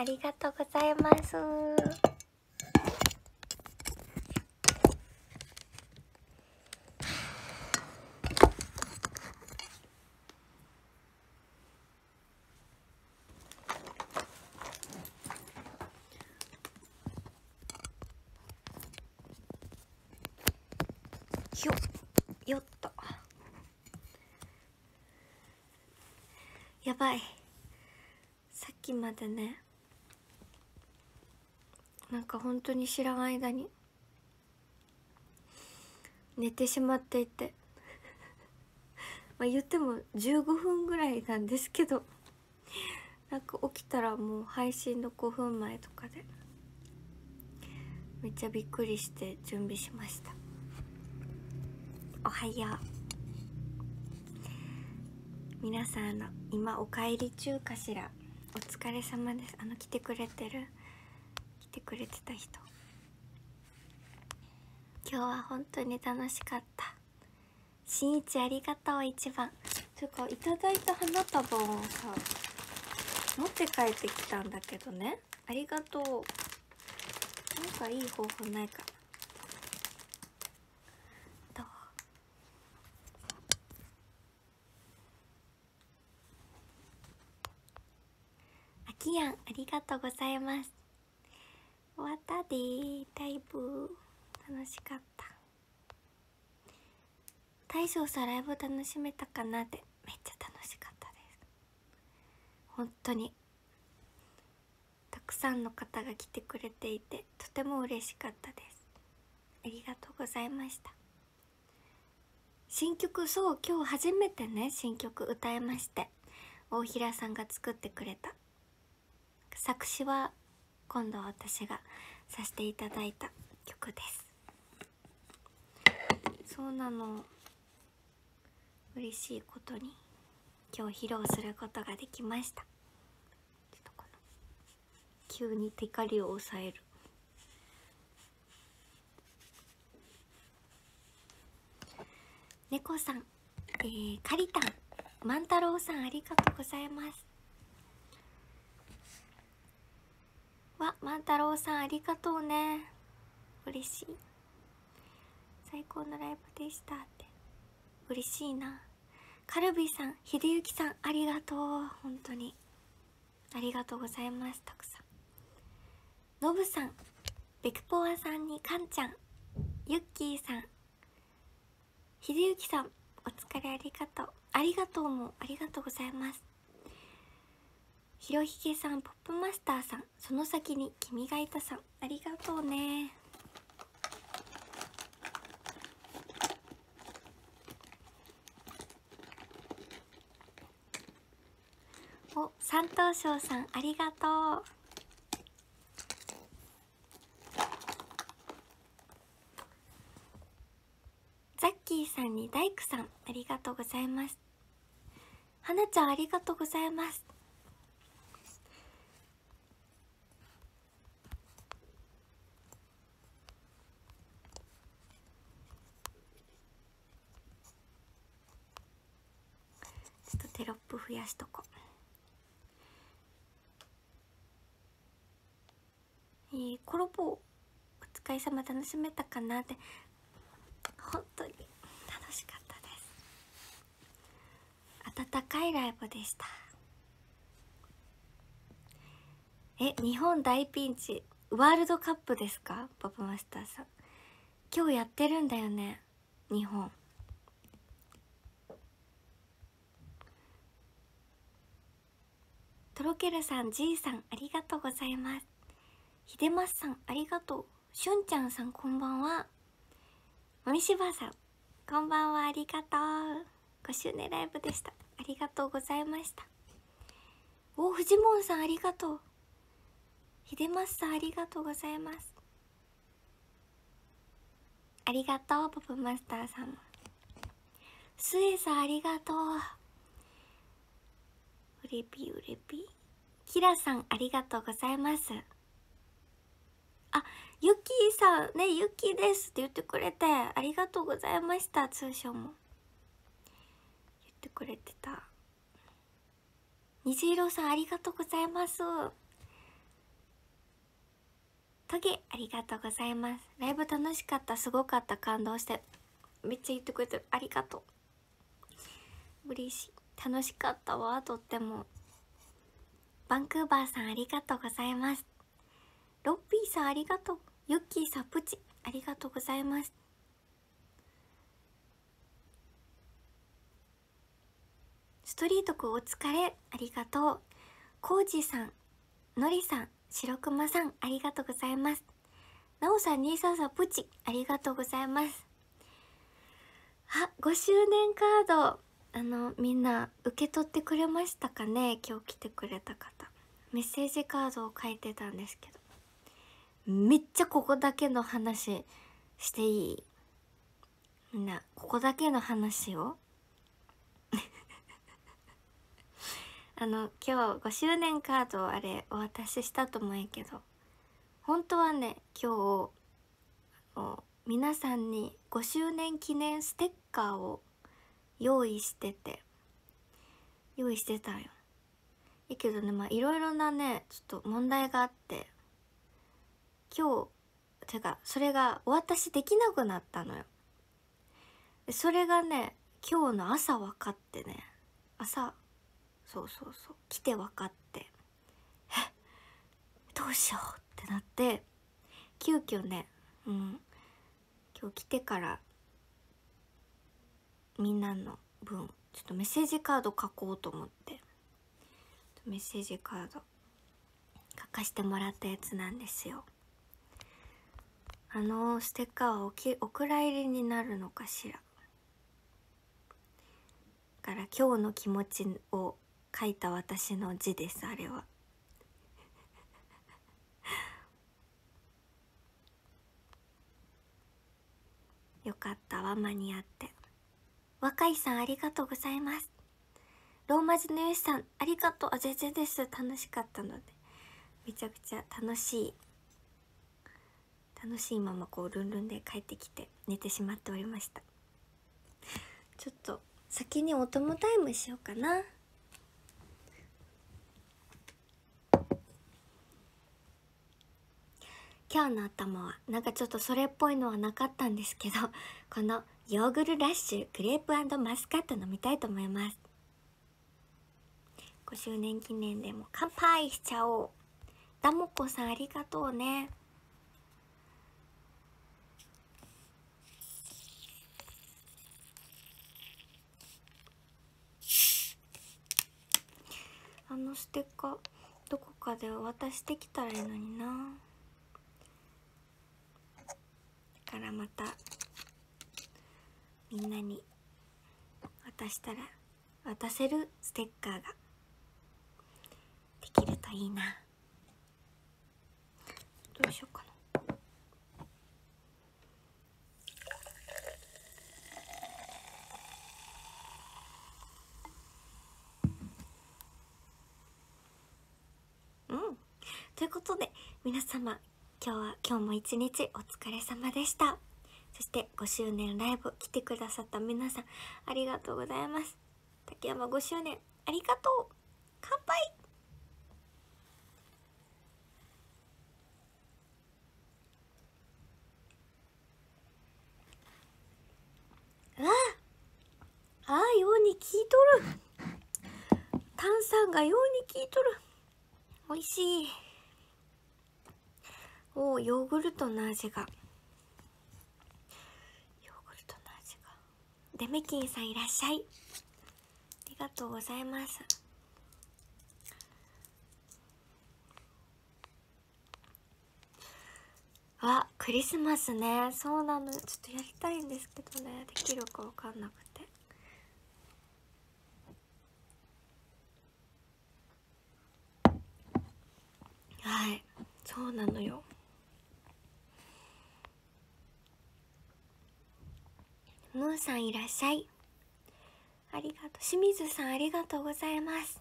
ありがとうございますよよっとやばいさっきまでねなんか本当に知らん間に寝てしまっていて まあ言っても15分ぐらいなんですけどなんか起きたらもう配信の5分前とかでめっちゃびっくりして準備しましたおはよう皆さんの今お帰り中かしらお疲れ様ですあの来てくれてるてくれてた人今日は本当に楽しかったしんいちありがとう一番というかいただいた花束をさ持って帰ってきたんだけどねありがとうなんかいい方法ないかどあきやんありがとうございます終わったでだいぶ楽しかった大将さライブ楽しめたかなってめっちゃ楽しかったです本当にたくさんの方が来てくれていてとても嬉しかったですありがとうございました新曲そう今日初めてね新曲歌えまして大平さんが作ってくれた作詞は今度私がさせていただいた曲ですそうなの嬉しいことに今日披露することができました急にテカリを抑える猫さん、えー、カリタン万太郎さんありがとうございます万太郎さんありがとうね嬉しい最高のライブでしたって嬉しいなカルビーさん秀幸さんありがとう本当にありがとうございますたくさんノブさんベクポワさんにかんちゃんユッキーさん秀幸さんお疲れありがとうありがとうもありがとうございますひろひげさんポップマスターさんその先に君がいたさんありがとうねお三等賞さんありがとうザッキーさんに大工さんありがとうございますはなちゃんありがとうございます増やしとこえー、コロボお疲れ様楽しめたかなって本当に楽しかったです温かいライブでしたえ日本大ピンチワールドカップですかパパマスターさん今日やってるんだよね日本とろけるさん、じいさん、ありがとうございます。ひでますさん、ありがとう。しゅんちゃんさん、こんばんは。もみしばさん、こんばんは、ありがとう。5周年ライブでした。ありがとうございました。お、フジモンさん、ありがとう。ひでますさん、ありがとうございます。ありがとう、ポップマスターさん。すえさん、ありがとう。れぴうれぴキラさんありがとうございますあゆきさんねゆきですって言ってくれてありがとうございました通称も言ってくれてた虹色さんありがとうございますトゲありがとうございますライブ楽しかったすごかった感動してめっちゃ言ってくれてるありがとう嬉しい楽しかったわとってもバンクーバーさんありがとうございますロッピーさんありがとうユッキーさんプチありがとうございますストリートくんお疲れありがとうコウジさんのりさんくまさんありがとうございますなおさんにいささプチありがとうございますあ5周年カードあのみんな受け取ってくれましたかね今日来てくれた方メッセージカードを書いてたんですけどめっちゃここだけの話していいみんなここだけの話を あの今日5周年カードをあれお渡ししたと思うんやけど本当はね今日皆さんに5周年記念ステッカーを用意してて用意してたんよいけどねまあいろいろなねちょっと問題があって今日てかそれがお渡しできなくなったのよそれがね今日の朝分かってね朝そうそうそう来て分かってえどうしようってなって急遽ねうん今日来てからみんなの分ちょっとメッセージカード書こうと思ってメッセージカード書かしてもらったやつなんですよあのステッカーはおきお蔵入りになるのかしらから今日の気持ちを書いた私の字ですあれは よかったわ間に合って若いさんありがとうございますローマ字のよしさんありがとうあ全然です楽しかったのでめちゃくちゃ楽しい楽しいままこうルンルンで帰ってきて寝てしまっておりましたちょっと先にお供タイムしようかな今日の頭はなんかちょっとそれっぽいのはなかったんですけどこのヨーグルラッシュクレープマスカット飲みたいと思います5周年記念でも乾杯しちゃおうダモコさんありがとうねあのステッカーどこかで渡してきたらいいのになだからまたみんなに渡したら渡せるステッカーができるといいなどうしようかなうんということで皆様今日は今日も一日お疲れ様でした。そして5周年ライブ来てくださった皆さんありがとうございます竹山5周年ありがとう乾杯あああように聞いとる炭酸がように聞いとる美味しいおおヨーグルトの味がデメキンさんいらっしゃいありがとうございますあクリスマスねそうなのちょっとやりたいんですけどねできるか分かんなくてはいそうなのよムーさんいらっしゃいありがとう清水さんありがとうございます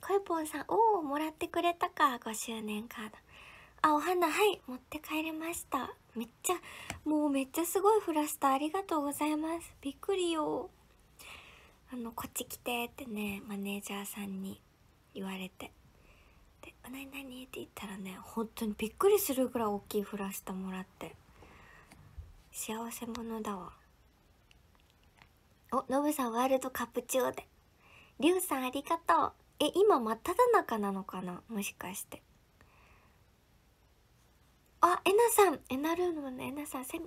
こいぽんさんおおもらってくれたか5周年カードあお花はい持って帰れましためっちゃもうめっちゃすごいフラスターありがとうございますびっくりよあのこっち来てってねマネージャーさんに言われてで「何何?」って言ったらね本当にびっくりするぐらい大きいフラスタもらって幸せ者だわおノブさんワールドカップ中でりゅうさんありがとうえ今真っ只中なのかなもしかしてあえなさんえなるのねえなさんせ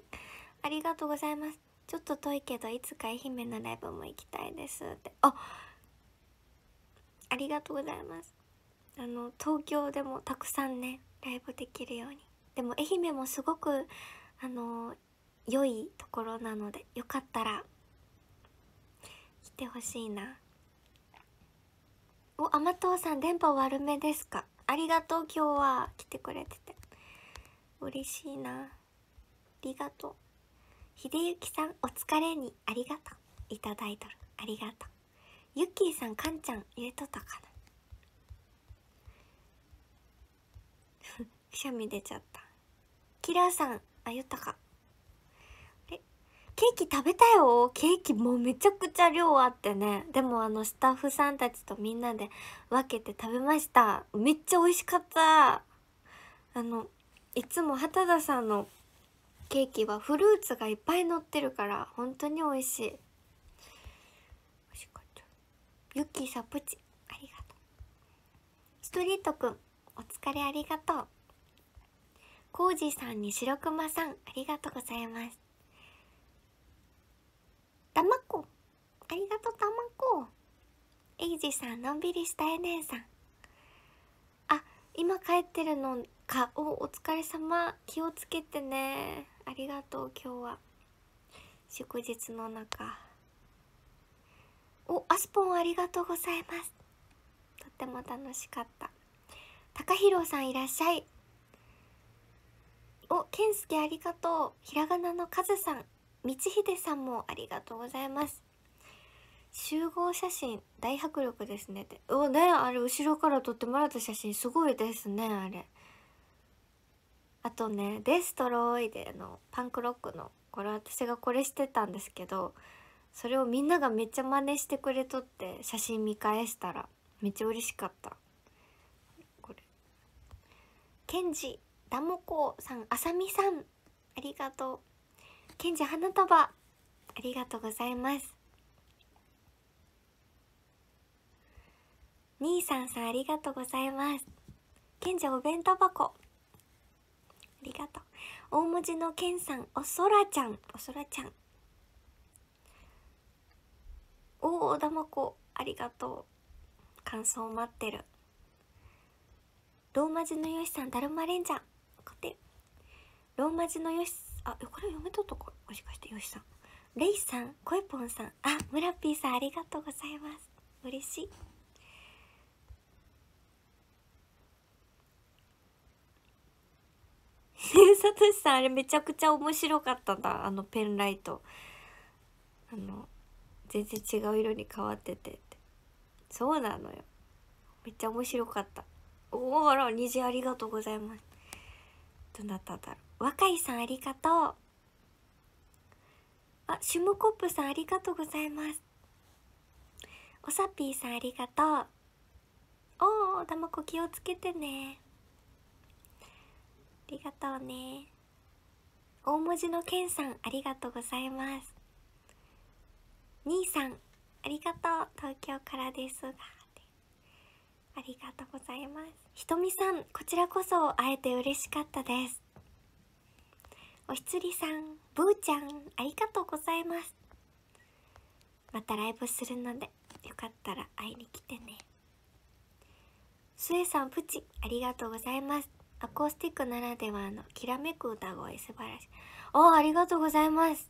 ありがとうございますちょっと遠いけどいつか愛媛のライブも行きたいですってあありがとうございますあの東京でもたくさんねライブできるようにでも愛媛もすごくあの良いところなのでよかったら来てほしいなお甘党さん電波悪めですかありがとう今日は来てくれてて嬉しいなありがとう秀幸さんお疲れにありがとういただいとるありがとうゆっきーさんかんちゃん入れとったかなくしゃみ出ちゃったキラーさんあ言ったかケーキ食べたよケーキもうめちゃくちゃ量あってねでもあのスタッフさんたちとみんなで分けて食べましためっちゃ美味しかったあのいつも畑田さんのケーキはフルーツがいっぱい乗ってるから本当に美味しい美味しかったユッキーさプチありがとうストリートくんお疲れありがとうコージさんにクマさんありがとうございますたまこありがとうたまこエイジさんのんびりしたえネンさんあ今帰ってるのかおお疲れ様気をつけてねありがとう今日は祝日の中おアスポンありがとうございますとっても楽しかったたかひろさんいらっしゃいおけんすけありがとうひらがなのかずさん道秀さんもありがとうございます集合写真大迫力ですねっておねあれ後ろから撮ってもらった写真すごいですねあれあとね「デストロイデ」のパンクロックのこれ私がこれしてたんですけどそれをみんながめっちゃ真似してくれとって写真見返したらめっちゃ嬉しかったこれケンジダモコさんあさみさんありがとうケンジ花束ありがとうございます兄さんさんありがとうございますケンジお弁当箱ありがとう大文字のケンさんおそらちゃんおそらちゃんおおだまこありがとう感想待ってるローマ字のよしさんだるまれんじゃん。ローマ字のよしあこれ読めとったかもしかしてよしさんレイさんこえぽんさんあムラピーさんありがとうございます嬉しいさとしさんあれめちゃくちゃ面白かったんだあのペンライトあの全然違う色に変わっててそうなのよめっちゃ面白かったおおあら虹ありがとうございますどなただろう若井さんありがとうあシュムコップさんありがとうございますおさぴーさんありがとうおおたまこ気をつけてねありがとうね大文字のけんさんありがとうございます兄さんありがとう東京からですがありがとうございますひとみさんこちらこそ会えて嬉しかったですおひつりさんぶーちゃんありがとうございますまたライブするのでよかったら会いに来てねすえさんプチありがとうございますアコースティックならではのきらめく歌声素晴らしいおありがとうございます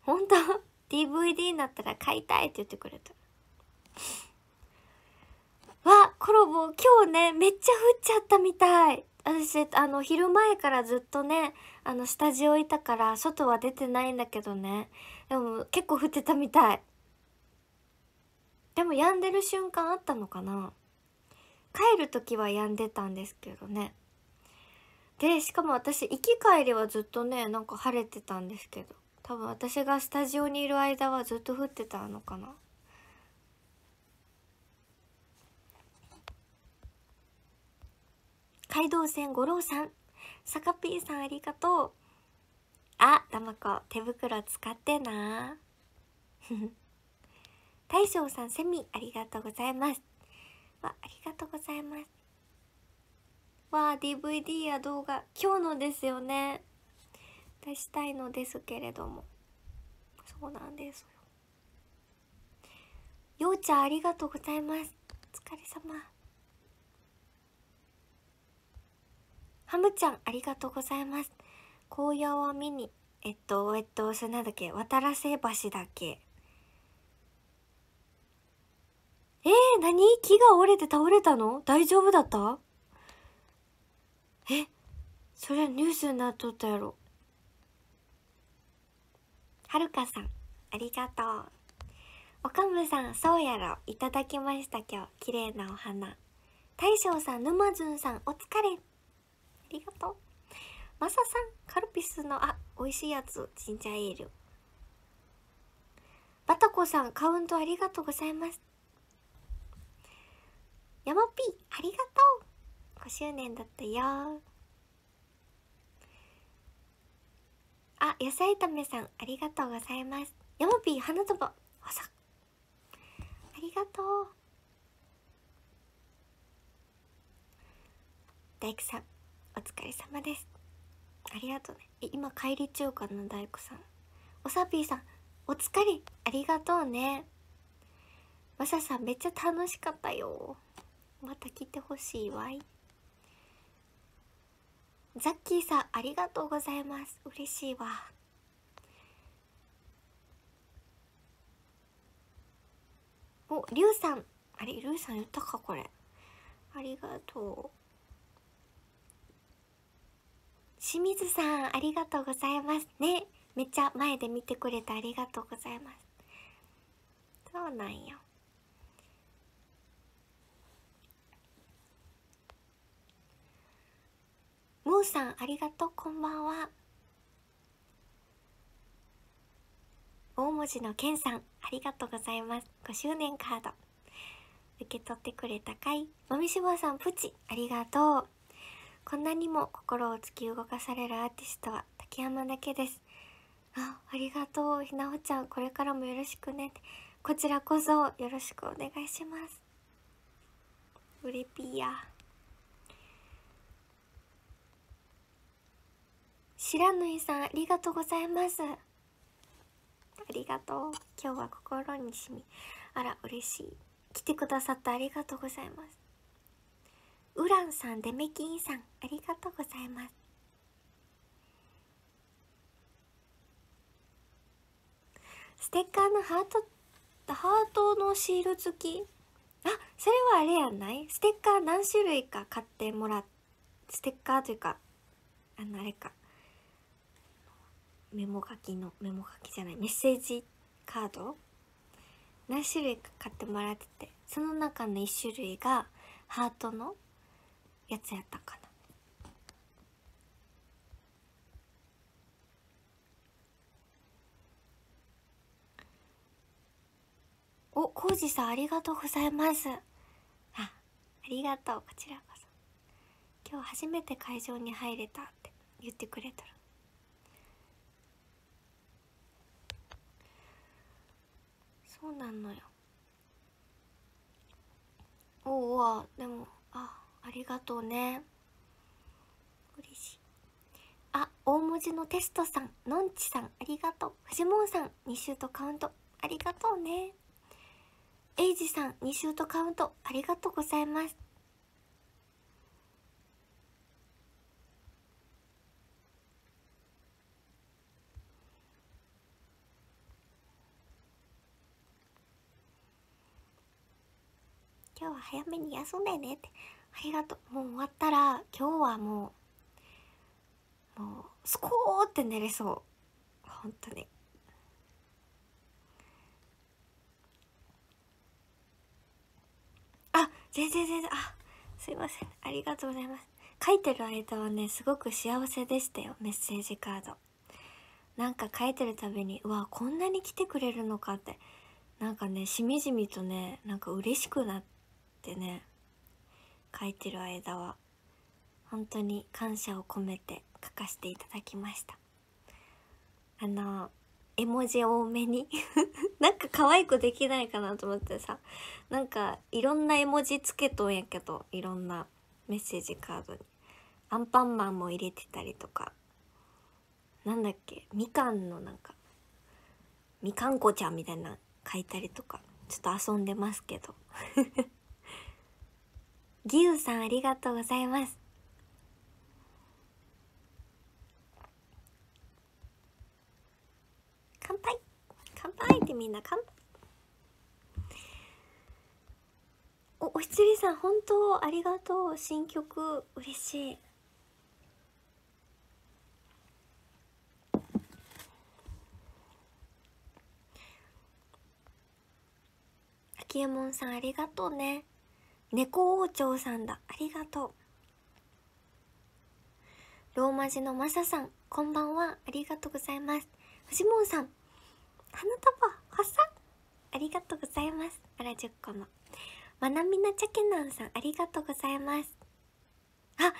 本当 DVD になったら買いたいって言ってくれたわコロボ今日ねめっちゃ降っちゃったみたい私あの昼前からずっとねあのスタジオいたから外は出てないんだけどねでも結構降ってたみたいでも止んでる瞬間あったのかな帰る時は止んでたんですけどねでしかも私行き帰りはずっとねなんか晴れてたんですけど多分私がスタジオにいる間はずっと降ってたのかな街道線五郎さんさかぴーさんありがとうあたまこ手袋使ってな 大将さんセミありがとうございますわありがとうございますわあ DVD や動画今日のですよね出したいのですけれどもそうなんですよようちゃんありがとうございますお疲れ様ハムちゃん、ありがとうございます。紅葉を見に、えっと、えっと、それなんだっけ、渡らせ橋だっけ。えー、何木が折れて倒れたの大丈夫だったえそりゃニュースになっとったやろ。はるかさん、ありがとう。おかむさん、そうやろ。いただきました、今日。綺麗なお花。大将さん、沼津さん、お疲れ。ありがとうマサさんカルピスのあ美味しいやつジンジャーエールバタコさんカウントありがとうございますヤマピーありがとう5周年だったよあ野菜炒めさんありがとうございますヤマピー花束ありがとう大工さんお疲れ様ですありがとうね今帰り中かな大工さんおさぴーさんお疲れありがとうねまささんめっちゃ楽しかったよまた来てほしいわいザッキーさんありがとうございます嬉しいわおりゅうさんあれりゅうさん言ったかこれありがとう清水さんありがとうございますねめっちゃ前で見てくれてありがとうございますそうなんよムーさんありがとうこんばんは大文字のけんさんありがとうございます5周年カード受け取ってくれたかいもみしぼうさんプチありがとうこんなにも心を突き動かされるアーティストは竹山だけですあありがとうひなおちゃんこれからもよろしくねこちらこそよろしくお願いしますうれぴや白縫さんありがとうございますありがとう今日は心にしみあら嬉しい来てくださってありがとうございますウランさんデメキンさんありがとうございますステッカーのハートハートのシール付きあそれはあれやんないステッカー何種類か買ってもらステッカーというかあのあれかメモ書きのメモ書きじゃないメッセージカード何種類か買ってもらっててその中の1種類がハートのやつやったかなお、コージさんありがとうございますあ、ありがとう、こちらこそ今日初めて会場に入れたって言ってくれたらそうなのよおおでもありがとうね嬉しいあ大文字のテストさんのんちさんありがとうフジモンさん2週とカウントありがとうねエイジさん2週とカウントありがとうございます今日は早めに休んでねってありがとう。もう終わったら、今日はもう、もう、スコーって寝れそう。本当に。あ、全然全然、あ、すいません。ありがとうございます。書いてる間はね、すごく幸せでしたよ。メッセージカード。なんか書いてるたびに、うわ、こんなに来てくれるのかって。なんかね、しみじみとね、なんか嬉しくなってね。書いてる間は本当に感謝を込めて書かせていただきましたあの絵文字多めに なんか可愛くできないかなと思ってさなんかいろんな絵文字つけとんやけどいろんなメッセージカードにアンパンマンも入れてたりとかなんだっけみかんのなんかみかんこちゃんみたいな書いたりとかちょっと遊んでますけどぎゅうさんありがとうございます乾杯乾杯ってみんな乾杯おおひつりさん本当ありがとう新曲嬉しいきえもんさんありがとうね猫王朝さんだありがとうローマ字のマサさんこんばんはありがとうございますフジモンさん花束発さありがとうございますあら10個もまなみなちゃけなんさんありがとうございますあ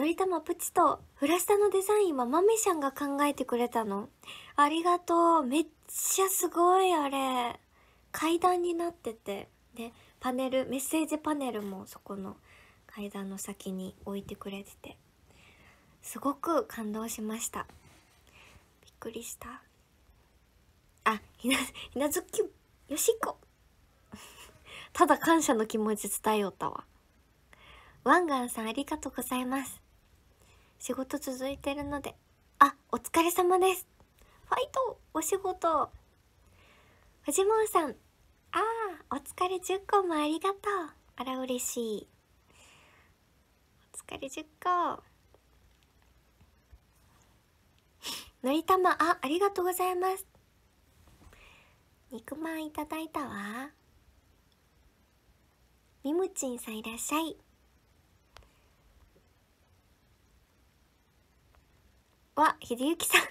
のりたまプチとフラスタのデザインはまめちゃんが考えてくれたのありがとうめっちゃすごいあれ階段になっててで、ねパネルメッセージパネルもそこの階段の先に置いてくれててすごく感動しましたびっくりしたあひなひなずきよしこ ただ感謝の気持ち伝えよったわワンガンさんありがとうございます仕事続いてるのであお疲れ様ですファイトお仕事フジモンさんああお疲れ10個もありがとうあら嬉しいお疲れ10個 のりたまあありがとうございます肉まんいただいたわみむちんさんいらっしゃいわひでゆきさん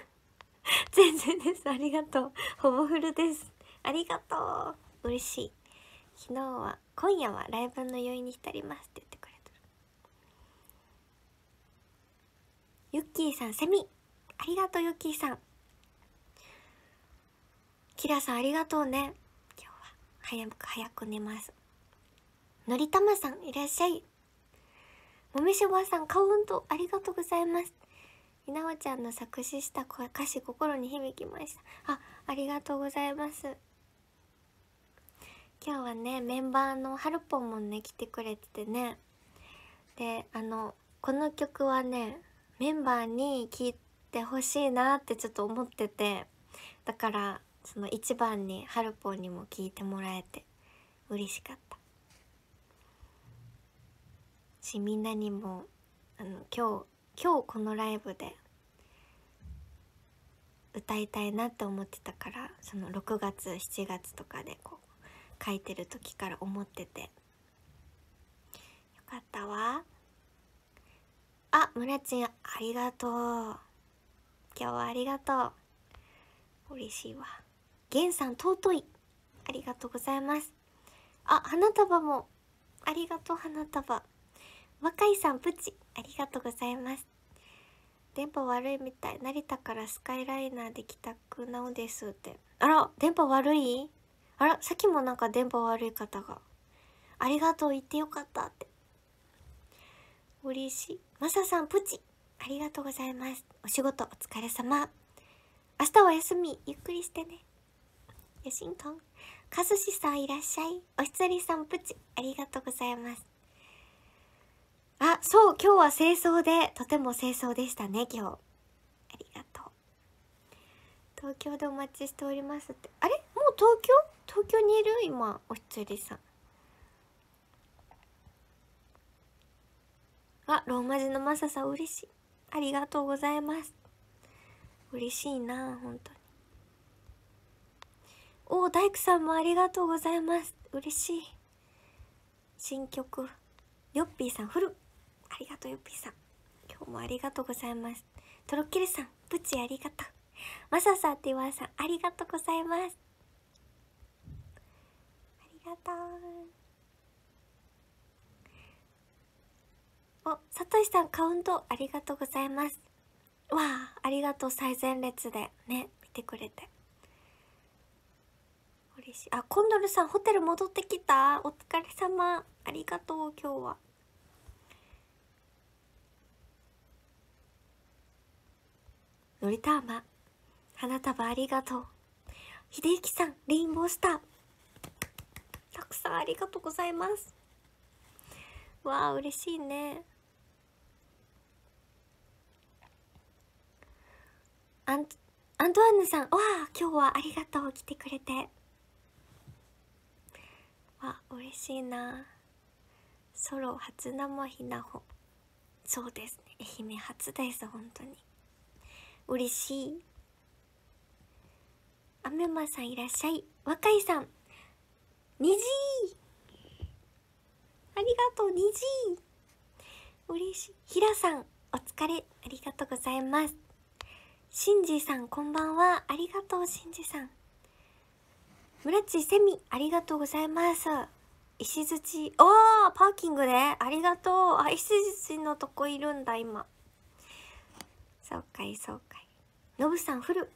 全然ですありがとうほぼフルですありがとう嬉しい昨日は今夜はライブの余韻に浸りますって言ってくれてるユッキーさんセミありがとうユッキーさんキラさんありがとうね今日は早く早く寝ますのりたまさんいらっしゃいもみしばさんカウントありがとうございますひなおちゃんの作詞した歌詞心に響きましたあありがとうございます今日はねメンバーのハルポンもね来てくれててねであのこの曲はねメンバーに聴いてほしいなってちょっと思っててだからその一番にハルポンにも聴いてもらえて嬉しかったしみんなにもあの今日今日このライブで歌いたいなって思ってたからその6月7月とかでこう書いてる時から思っててよかったわあ村ちんありがとう今日はありがとう嬉しいわ源さん尊いありがとうございますあ花束もありがとう花束若いさんプチありがとうございます電波悪いみたい成田からスカイライナーで帰宅なおですってあら電波悪いあらさっきもなんか電波悪い方が「ありがとう言ってよかった」って嬉しいマサさんプチありがとうございますお仕事お疲れ様明日は休みゆっくりしてねよしんかんかずしさんいらっしゃいおひつりさんプチありがとうございますあそう今日は清掃でとても清掃でしたね今日ありがとう東京でお待ちしておりますってあれもう東京東京にいる今おひつりさんあローマ字のマサさん嬉しいありがとうございます嬉しいな本当におお大工さんもありがとうございます嬉しい新曲よっぴーさんフルありがとうよっぴーさん今日もありがとうございますとろっきさんプチありがとうマサさんってわさんありがとうございますがとうおさとしさんカウントありがとうございますわあありがとう最前列でね見てくれて嬉しいあコンドルさんホテル戻ってきたお疲れ様ありがとう今日はのりたま花束ありがとう秀幸さんレインボースターたくさんありがとうございますわあ嬉しいねアンアントワンヌさんわあ今日はありがとう来てくれてわ嬉しいなソロ初生ひなほそうですね愛媛初です本当に嬉しいアメマさんいらっしゃい若いさん虹ありがとう虹嬉しいひらさんお疲れありがとうございますしんじさんこんばんはありがとうしんじさん村地セミありがとうございます石槌おおパーキングでありがとうあ石槌のとこいるんだ今そうかいそうかいのぶさんフル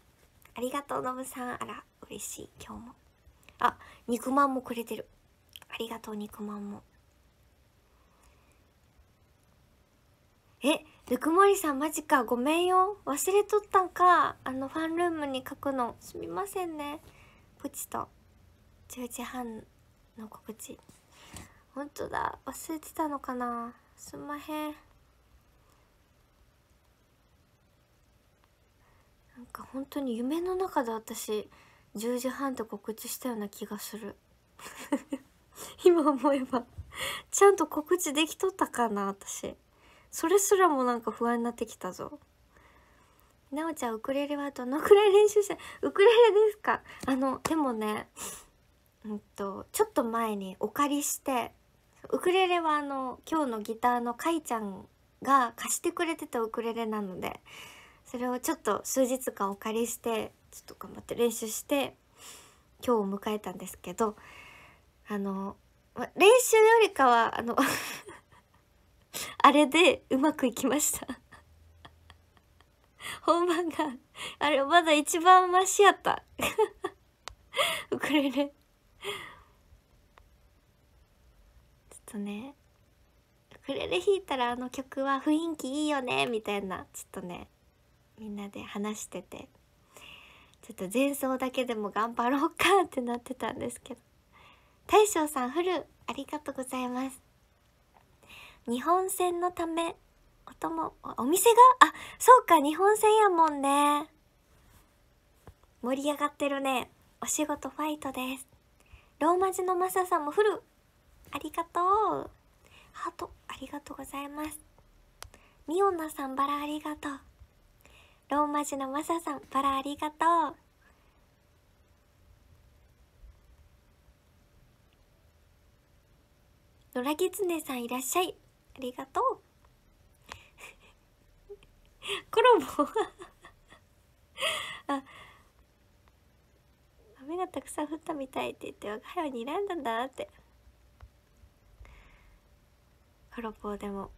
ありがとうのぶさんあら嬉しい今日もあ肉まんもくれてるありがとう肉まんもえぬくもりさんマジかごめんよ忘れとったんかあのファンルームに書くのすみませんねポチと10時半の告知ほんとだ忘れてたのかなすんまへんなんか本当に夢の中で私10時半と告知したような気がする 今思えばちゃんと告知できとったかな私それすらもなんか不安になってきたぞなおちゃんウクレレはどのくらい練習したウクレレですかあのでもねうんとちょっと前にお借りしてウクレレはあの今日のギターのかいちゃんが貸してくれてたウクレレなのでそれをちょっと数日間お借りしてちょっと頑張って練習して今日を迎えたんですけどあの、ま、練習よりかはあの あれでうまくいきました 本番があれまだ一番マシやった ウクレレちょっとねウクレレ弾いたらあの曲は雰囲気いいよねみたいなちょっとねみんなで話しててちょっと前奏だけでも頑張ろうかってなってたんですけど大将さんフルありがとうございます日本戦のためお供お店があそうか日本戦やもんね盛り上がってるねお仕事ファイトですローマ字のマサさんもフルありがとうハートありがとうございますミオナさんバラありがとうローマ字のマサさん、パラありがとう。野良ネさんいらっしゃい。ありがとう。コラボあ、雨がたくさん降ったみたいって言って、我が輩は睨んだんだって。コラボでも、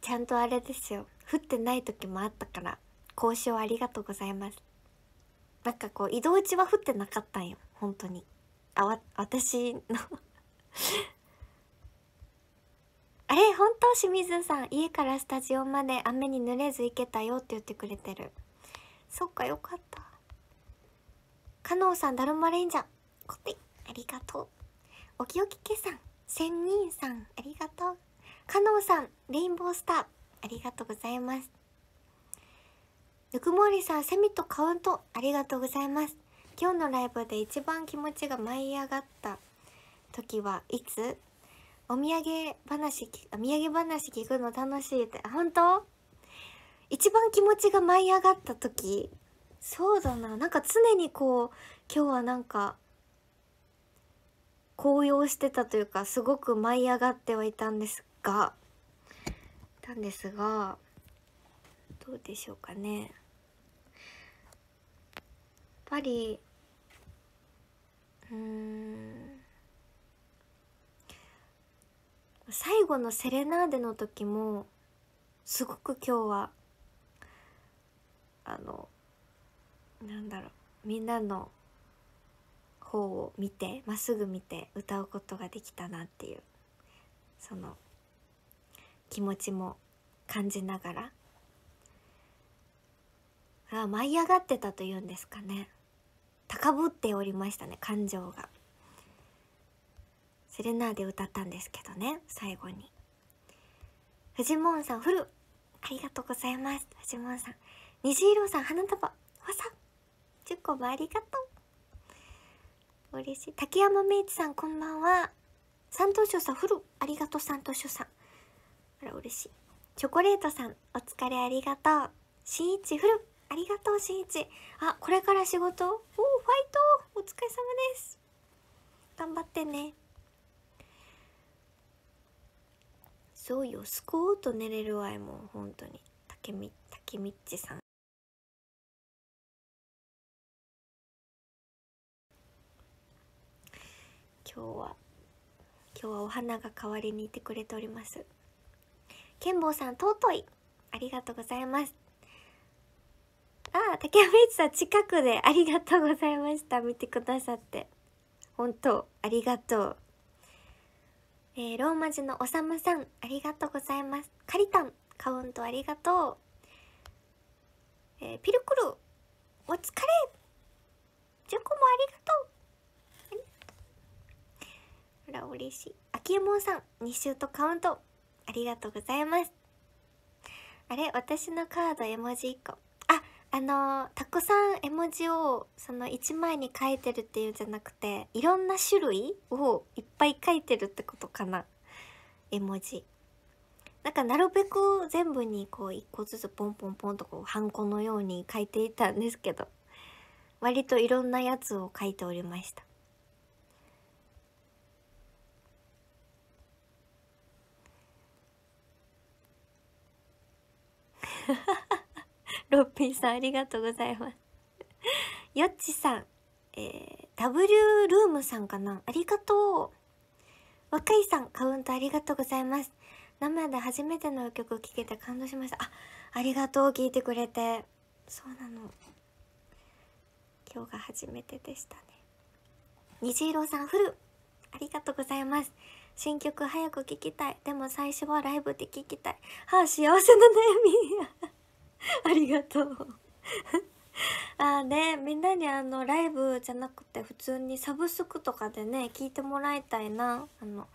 ちゃんとあれですよ。降ってない時もあったから交渉ありがとうございますなんかこう移動中は降ってなかったんよ本当にあわ私の あれ本当清水さん家からスタジオまで雨に濡れず行けたよって言ってくれてるそっかよかった加納さんだるまレンジャーコピありがとうおきおきけさん仙人さんありがとう加納さんレインボースターありがとうございますぬくもりさんセミとカウントありがとうございます今日のライブで一番気持ちが舞い上がった時はいつお土産話お土産話聞くの楽しいって本当一番気持ちが舞い上がった時そうだななんか常にこう今日はなんか高揚してたというかすごく舞い上がってはいたんですがたんですがどうでしょうかねやっぱりうん最後のセレナーデの時もすごく今日はあのなんだろうみんなの方を見てまっすぐ見て歌うことができたなっていうその気持ちも感じながらあ舞い上がってたというんですかね高ぶっておりましたね感情がセレナーデ歌ったんですけどね最後にフジモンさんフルありがとうございますフジモンさん虹色さん花束わさ10個もありがとう嬉しい竹山明治さんこんばんは三等賞さんフルありがとう三等賞さんら、嬉しい。チョコレートさん、お疲れありがとう。新一いフル、ありがとう、新一あ、これから仕事おおファイトお疲れ様です。頑張ってね。そうよ、すこうと寝れるわいもう、本当に。たけみ、たけみっちさん。今日は今日はお花が代わりにいてくれております剣坊さん尊いありがとうございますああ竹山一さん近くでありがとうございました見てくださって本当ありがとうえー、ローマ字のおさむさんありがとうございますカリタンカウントありがとう、えー、ピルクルお疲れジュコもありがとうほら嬉しい秋山さん2週とカウントありがとうございます。あれ私のカード絵文字1個。あ、あのたくさん絵文字をその1枚に書いてるっていうんじゃなくて、いろんな種類をいっぱい書いてるってことかな。絵文字。なんかなるべく全部にこう1個ずつポンポンポンとこうハンコのように書いていたんですけど、割といろんなやつを書いておりました。ロッピーさんありがとうございます。よっちさん、えー、W ルームさんかなありがとう。若いさん、カウントありがとうございます。生で初めての曲を聴けて感動しました。あ、ありがとう、聴いてくれて。そうなの。今日が初めてでしたね。虹色さん、フル。ありがとうございます。新曲早く聴きたいでも最初はライブで聴きたいはあ幸せの悩みありがとう あーねみんなにあのライブじゃなくて普通にサブスクとかでね聴いてもらいたいなあの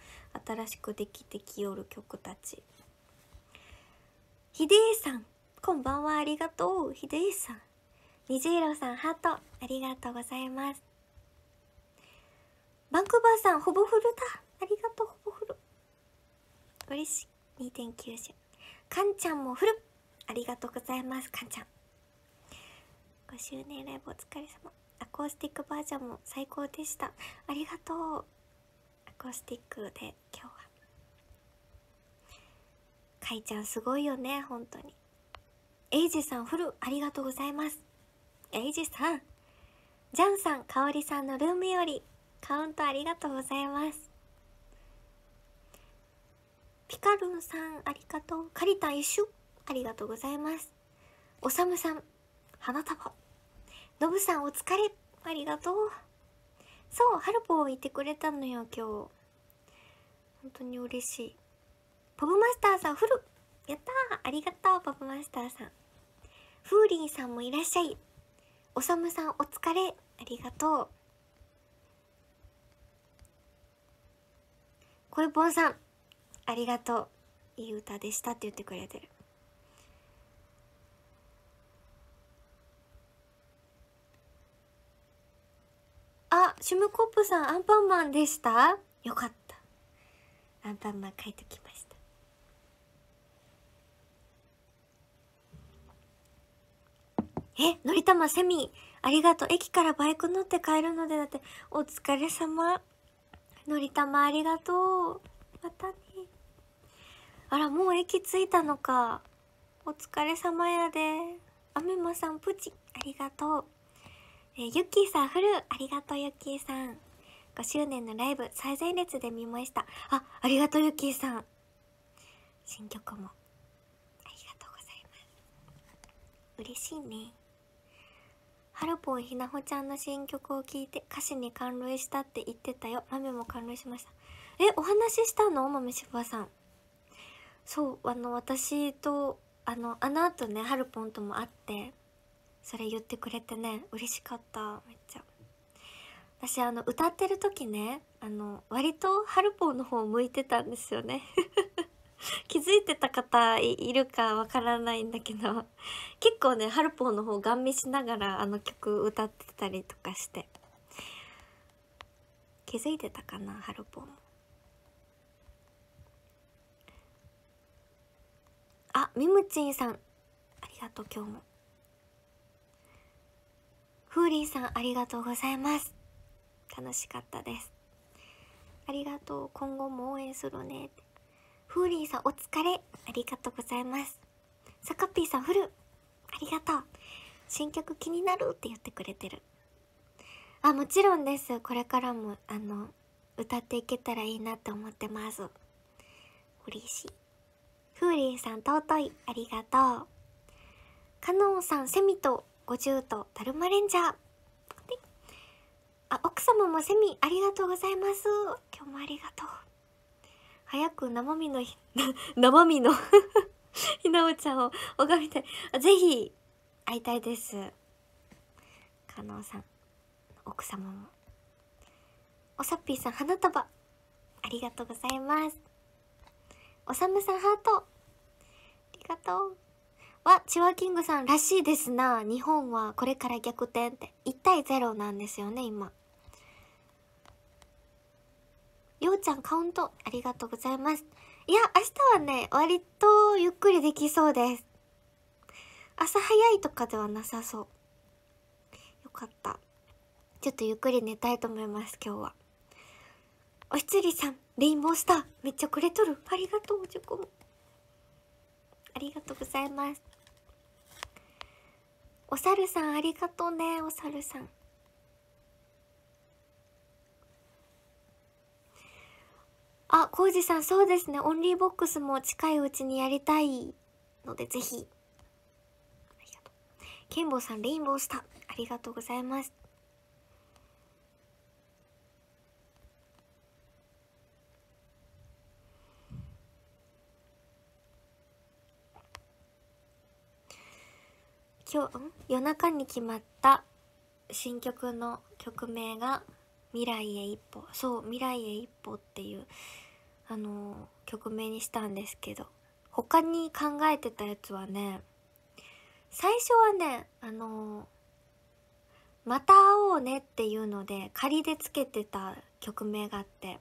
新しくできてきよる曲たちひでえさんこんばんはありがとうひでえさん虹色さんハートありがとうございますバンクーバーさんほぼフルだありがとうほぼフル嬉しい2.9種かんちゃんもフルありがとうございますかんちゃん5周年ライブお疲れ様アコースティックバージョンも最高でしたありがとうアコースティックで今日はかいちゃんすごいよね本当にエイジさんフルありがとうございますエイジさんジャンさんかおりさんのルームよりカウントありがとうございますピカルンさん、ありがとう。カリタ一緒。ありがとうございます。おさむさん、花束。のぶさん、お疲れ。ありがとう。そう、ハルポーいてくれたのよ、今日。本当に嬉しい。パブマスターさん、フル。やったー。ありがとう、パブマスターさん。フーリンさんもいらっしゃい。おさむさん、お疲れ。ありがとう。これぼんさん。ありがとう。いい歌でしたって言ってくれてる。あ、シュムコップさん、アンパンマンでしたよかった。アンパンマン書いときました。え、のりたまセミ、ありがとう。駅からバイク乗って帰るのでだって、お疲れ様。のりたまありがとう。またね。あらもう駅着いたのかお疲れ様やであめまさんプチありがとうえゆっきーさんフルありがとうゆッきーさん5周年のライブ最前列で見ましたあありがとうゆッきーさん新曲もありがとうございます嬉しいねハルポンひなほちゃんの新曲を聴いて歌詞に感涙したって言ってたよ。マメも感涙しました。え、お話ししたのマメしばさん。そうあの私とあのあのあとねはるぽんとも会ってそれ言ってくれてね嬉しかっためっちゃ私あの歌ってる時ねあの割とハルポの方向いてたんですよね 気づいてた方いるかわからないんだけど結構ねはるぽんの方ガン見しながらあの曲歌ってたりとかして気づいてたかなはるぽんも。あ、みむちんさん。ありがとう、今日も。風うさん、ありがとうございます。楽しかったです。ありがとう、今後も応援するね。風うさん、お疲れ。ありがとうございます。さかぴーさん、フル。ありがとう。新曲気になるって言ってくれてる。あ、もちろんです。これからも、あの、歌っていけたらいいなって思ってます。嬉しい。ふーりんさん、尊い、ありがとう。かのうさん、セミと、五十と、だるまレンジャー。あ、奥様もセミ、ありがとうございます。今日もありがとう。早く生身の、生身の ひなおちゃんを拝みたい。ぜひ、会いたいです。かのうさん、奥様も。おさっぴーさん、花束。ありがとうございます。おさむさんハートありがとうわチワキングさんらしいですな日本はこれから逆転って1対0なんですよね今ようちゃんカウントありがとうございますいや明日はね割とゆっくりできそうです朝早いとかではなさそうよかったちょっとゆっくり寝たいと思います今日はおひつりさんレインボースターめっちゃくれとるありがとうチョコありがとうございますお猿さんありがとうねお猿さんあ、コウジさん、そうですね。オンリーボックスも近いうちにやりたいので、ぜひ。ありがとう。ケンボウさん、レインボースター。ありがとうございます。今日夜中に決まった新曲の曲名が「未来へ一歩」そう「未来へ一歩」っていうあのー、曲名にしたんですけど他に考えてたやつはね最初はねあのー「また会おうね」っていうので仮でつけてた曲名があって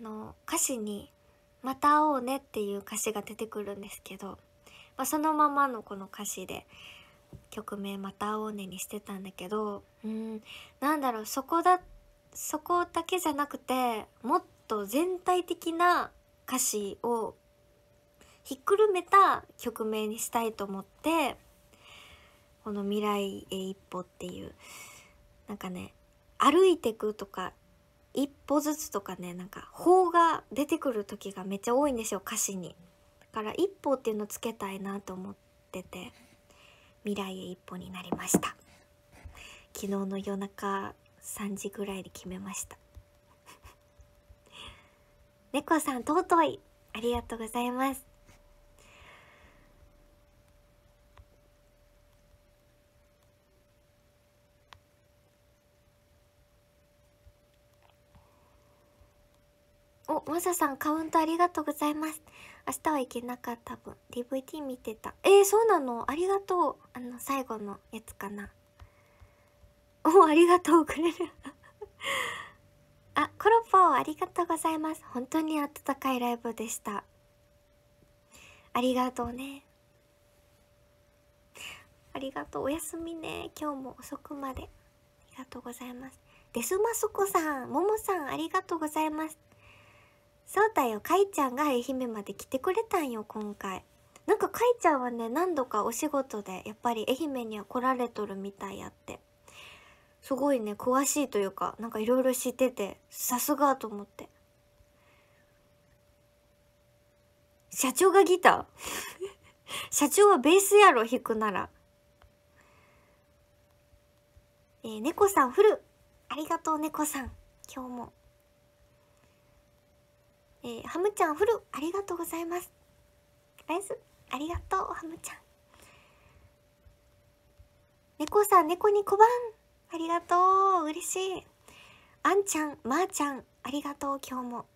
あのー、歌詞に「また会おうね」っていう歌詞が出てくるんですけどまあ、そのままのこの歌詞で曲名「また会おうね」にしてたんだけどうんなんだろうそこだそこだけじゃなくてもっと全体的な歌詞をひっくるめた曲名にしたいと思ってこの「未来へ一歩」っていうなんかね歩いてくとか一歩ずつとかねなんか法が出てくる時がめっちゃ多いんですよ歌詞に。から一歩っていうのつけたいなと思ってて未来へ一歩になりました昨日の夜中3時ぐらいで決めました 猫さん尊いありがとうございますマサさんカウントありがとうございます。明日は行けなかった分、DVD 見てた。えー、そうなのありがとう。あの、最後のやつかな。お、ありがとうくれるあ、コロポー、ありがとうございます。本当に温かいライブでした。ありがとうね。ありがとう。おやすみね。今日も遅くまで。ありがとうございます。デスマスコさん、ももさん、ありがとうございます。そうだよかいちゃんが愛媛まで来てくれたんよ今回なんかかいちゃんはね何度かお仕事でやっぱり愛媛には来られとるみたいやってすごいね詳しいというかなんかいろいろ知っててさすがと思って社長がギター 社長はベースやろ弾くならえー、猫さんフルありがとう猫さん今日もえー、ハムちゃんフルありがとうございますライスありがとうハムちゃん猫さん猫に小判ありがとう嬉しいあんちゃんまー、あ、ちゃんありがとう今日も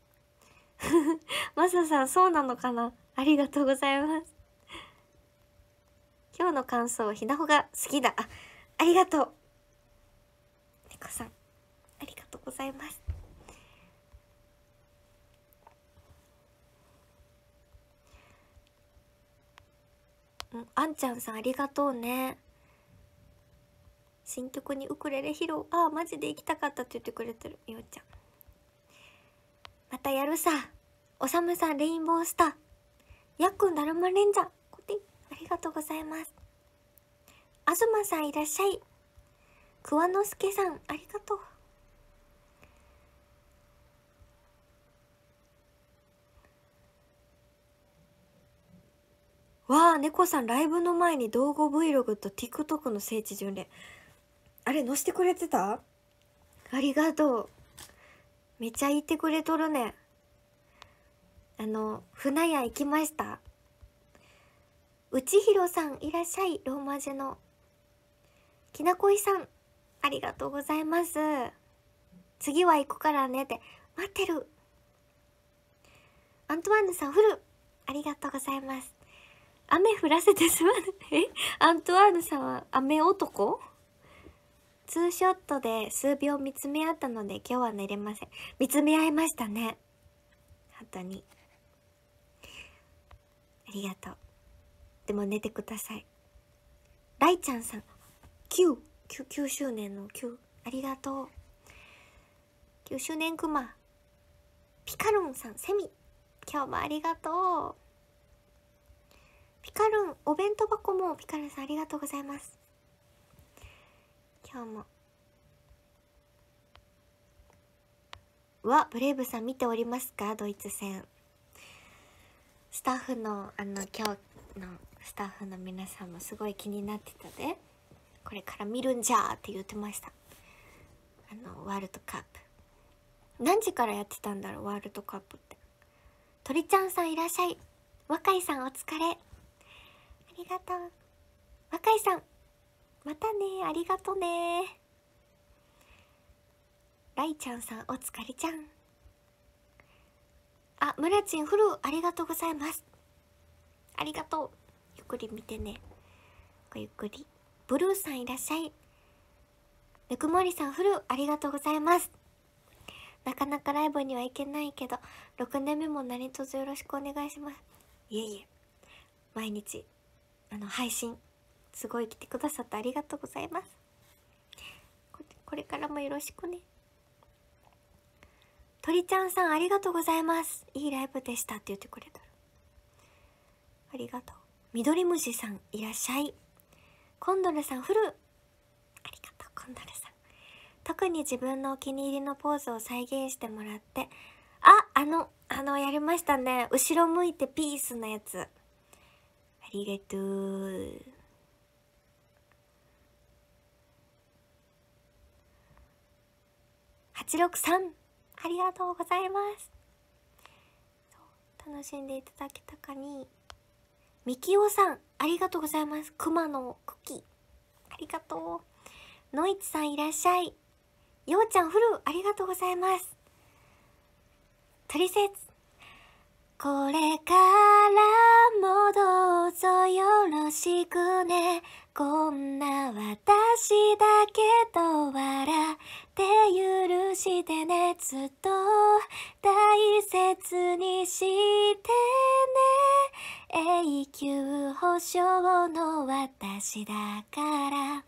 マサさんそうなのかなありがとうございます今日の感想ひなほが好きだあありがとう猫さんありがとうございますうんあんちゃんさんありがとうね新曲にウクレレ披露ああマジで行きたかったって言ってくれてるみおちゃんまたやるさおさむさんレインボースターやっくんだるまレンジャーこてありがとうございますあずまさんいらっしゃい桑之助さんありがとうわあ、猫さん、ライブの前に動画 Vlog と TikTok の聖地巡礼。あれ、載してくれてたありがとう。めっちゃ言ってくれとるね。あの、船屋行きました内広さん、いらっしゃい、ローマ字の。きなこいさん、ありがとうございます。次は行くからねって、待ってる。アントワンヌさん、フル、ありがとうございます。雨降らせてすまない えアントワーヌさんは雨男ツーショットで数秒見つめ合ったので今日は寝れません。見つめ合いましたね。本当に。ありがとう。でも寝てください。ライちゃんさん、9、9, 9周年の9、ありがとう。9周年クマ。ピカロンさん、セミ。今日もありがとう。ピカルンお弁当箱もピカルンさんありがとうございます今日もはブレイブさん見ておりますかドイツ戦スタッフのあの今日のスタッフの皆さんもすごい気になってたでこれから見るんじゃって言ってましたあのワールドカップ何時からやってたんだろうワールドカップって鳥ちゃんさんいらっしゃい若井さんお疲れりがとう。若井さん、またね、ありがとね。ライちゃんさん、お疲れちゃん。あ、ムラチン、フル、ありがとうございます。ありがとう。ゆっくり見てね。ごゆっくり。ブルーさんいらっしゃい。ぬくもりさん、フル、ありがとうございます。なかなかライブには行けないけど、6年目も何卒よろしくお願いします。いえいえ、毎日あの配信すごい来てくださってありがとうございますこれからもよろしくね鳥ちゃんさんありがとうございますいいライブでしたって言ってくれたありがとう緑虫さんいらっしゃいコンドルさんフルありがとうコンドルさん特に自分のお気に入りのポーズを再現してもらってああのあのやりましたね後ろ向いてピースのやつりがとう。八六三、ありがとうございます。楽しんでいただけたかに。みきおさん、ありがとうございます。くまのクッキー。ありがとう。のいちさんいらっしゃい。ようちゃんフル、ありがとうございます。トリセツこれからもどうぞよろしくねこんな私だけど笑って許してねずっと大切にしてね永久保証の私だからあ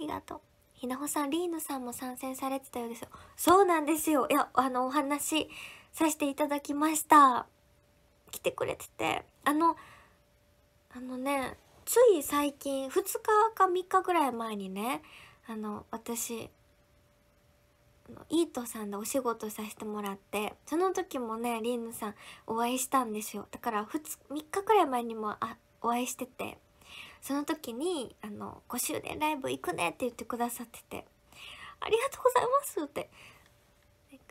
りがとうひなほさん、リーヌさんも参戦されてたようですよ。そうなんですよ。いや、あの、お話させていただきました。来てくれてて。あの、あのね、つい最近、2日か3日ぐらい前にね、あの、私、イートさんでお仕事させてもらってその時もねリーヌさんお会いしたんですよだから 2, 3日くらい前にもあお会いしててその時にあの5周年ライブ行くねって言ってくださってて「ありがとうございます」って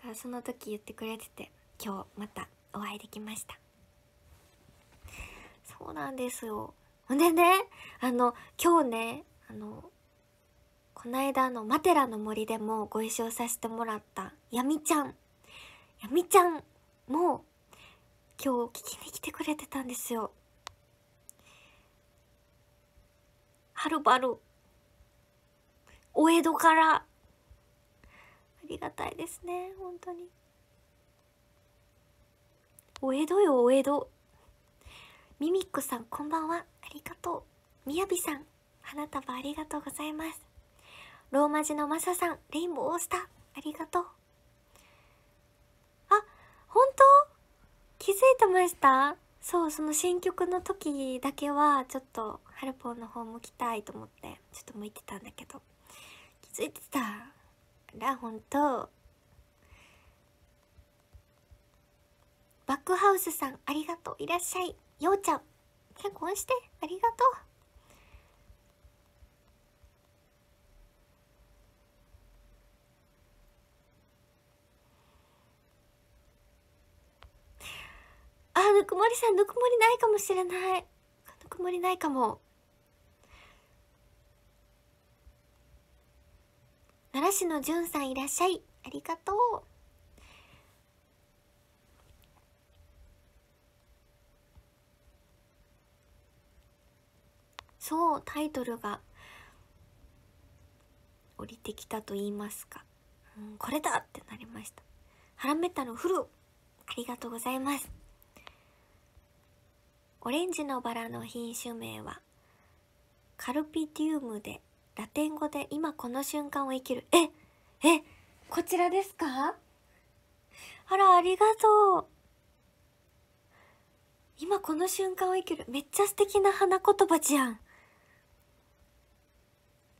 なんかその時言ってくれてて今日またお会いできましたそうなんですよほんでねあの今日ねあのこの間の「マテラの森」でもご一緒させてもらったやみちゃんやみちゃんも今日聞きに来てくれてたんですよはるばる、お江戸から、ありがたいですね、本当に。お江戸よ、お江戸。ミミックさん、こんばんは。ありがとう。みやびさん、花束ありがとうございます。ローマ字のマサさん、レインボーオースター、ありがとう。あ、本当気づいてましたそうその新曲の時だけはちょっとハルポンの方向きたいと思ってちょっと向いてたんだけど気づいてたらほんとバックハウスさんありがとういらっしゃいようちゃん結婚してありがとうあ、ぬくもりさん、ぬくもりないかもしれない。ぬくもりないかも。奈良市のじゅんさんいらっしゃい。ありがとう。そうタイトルが降りてきたと言いますか、うん、これだってなりましたハラメタのフルありがとうございますオレンジのバラの品種名はカルピディウムでラテン語で今この瞬間を生きるええこちらですかあらありがとう今この瞬間を生きるめっちゃ素敵な花言葉じゃん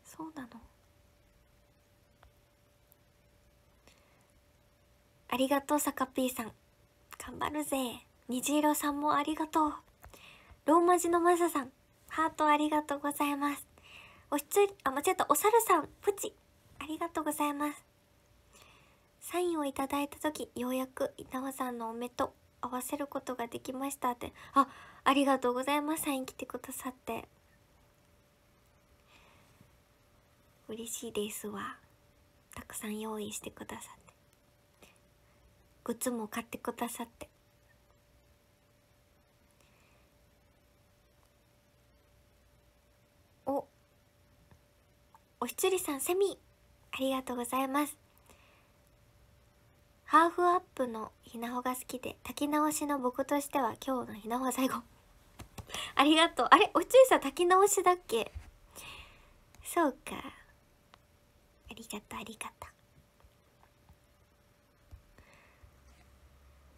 そうなのありがとうさかぴーさん頑張るぜ虹色さんもありがとうローマ字のマサさん、ハートありがとうございます。おひつあ、間違った、お猿さん、プチ、ありがとうございます。サインをいただいた時、ようやく稲葉さんのお目と合わせることができましたって、あ、ありがとうございます、サイン来てくださって。嬉しいですわ。たくさん用意してくださって。グッズも買ってくださって。おひつりさんセミありがとうございますハーフアップのひなほが好きで炊き直しの僕としては今日のひなほは最後 ありがとうあれおひつりさん炊き直しだっけそうかありがとうありがとう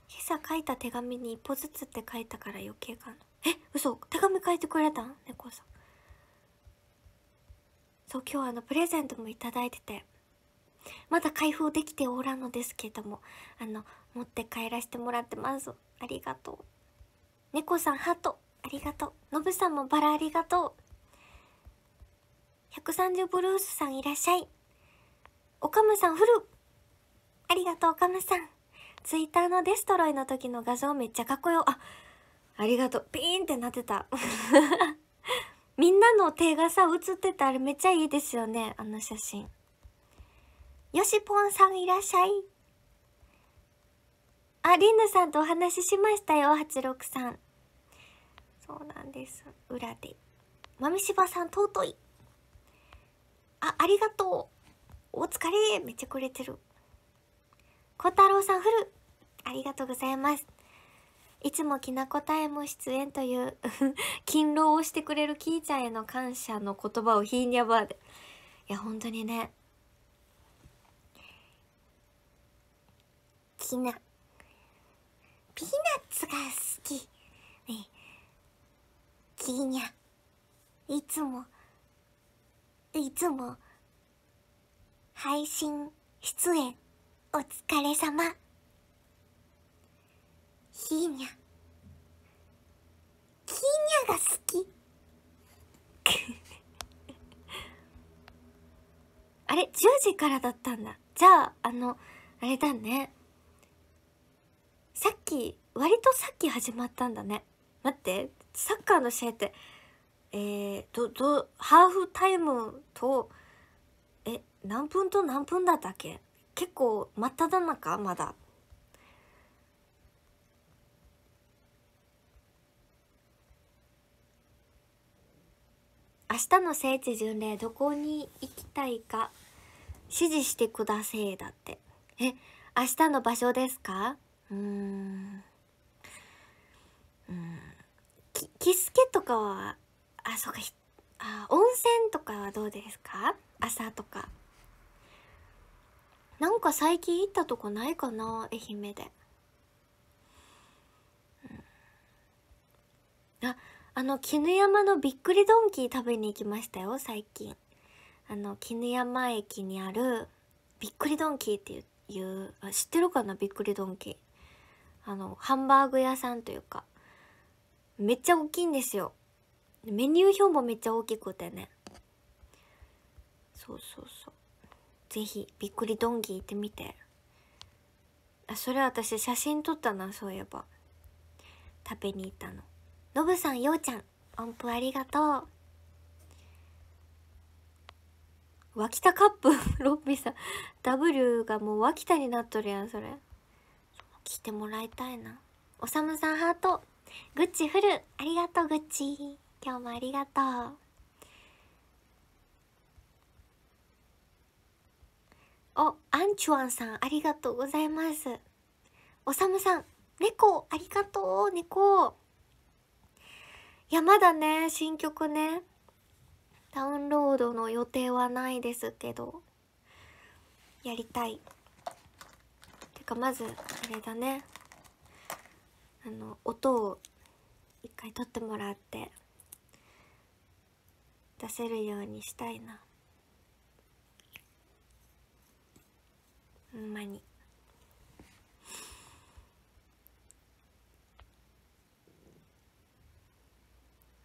今朝書いた手紙に一歩ずつって書いたから余計かなえ嘘手紙書いてくれたん猫さんそう今日あのプレゼントも頂いててまだ開封できておらんのですけどもあの持って帰らせてもらってますありがとう猫さんハートありがとうノブさんもバラありがとう130ブルースさんいらっしゃいおかむさんフルありがとうおかむさんツイッターのデストロイの時の画像めっちゃかっこよあありがとうピーンってなってたみんなの手がさ写ってたらめっちゃいいですよねあの写真よしぽんさんいらっしゃいありんぬさんとお話ししましたよ86さんそうなんです裏でまみしばさん尊いあありがとうお疲れめっちゃくれてる小太郎さんフルありがとうございますいつもきなこたイも出演という 勤労をしてくれるきーちゃんへの感謝の言葉をひーにゃばで。いや、本当にね。きな、ピーナッツが好き。ねきーにゃ。いつも、いつも、配信出演、お疲れ様。ひーにゃひーにゃが好き あれ10時からだったんだじゃああのあれだねさっき割とさっき始まったんだね待ってサッカーの試合ってえー、どどハーフタイムとえ何分と何分だったっけ結構真っだ中まだ明日の聖地巡礼どこに行きたいか指示してくだせいだってえ明日の場所ですかうんうんき着付けとかはあそうかあ温泉とかはどうですか朝とかなんか最近行ったとこないかな愛媛で、うん、ああの絹山のびっくりドンキー食べに行きましたよ最近あの絹山駅にあるびっくりドンキーっていうあ知ってるかなびっくりドンキーあのハンバーグ屋さんというかめっちゃ大きいんですよメニュー表もめっちゃ大きくてねそうそうそう是非びっくりドンキー行ってみてあそれ私写真撮ったなそういえば食べに行ったののぶさんようちゃん音符ありがとう脇田カップ ロッピーさん W がもう脇田になっとるやんそれ聞いてもらいたいなおさむさんハートグッチフルありがとうグッチ今日もありがとうおアンチュアンさんありがとうございますおさむさん猫ありがとう猫いやまだね新曲ねダウンロードの予定はないですけどやりたいてかまずあれだねあの音を一回取ってもらって出せるようにしたいなほんまに。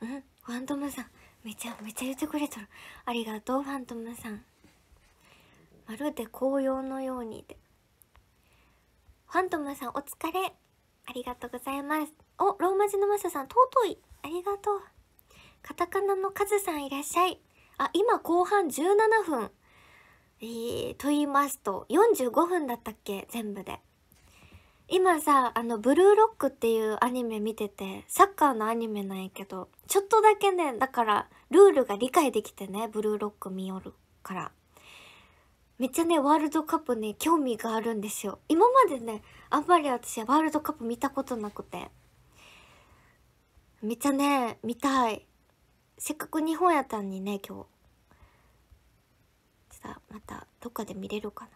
んファントムさんめちゃめちゃ言ってくれとるありがとうファントムさんまるで紅葉のようにでファントムさんお疲れありがとうございますおローマ字のマサさん尊いありがとうカタカナのカズさんいらっしゃいあ今後半17分えー、と言いますと45分だったっけ全部で今さ、あの、ブルーロックっていうアニメ見てて、サッカーのアニメなんやけど、ちょっとだけね、だから、ルールが理解できてね、ブルーロック見よるから。めっちゃね、ワールドカップね、興味があるんですよ。今までね、あんまり私はワールドカップ見たことなくて。めっちゃね、見たい。せっかく日本やったんにね、今日。さ、また、どっかで見れるかな。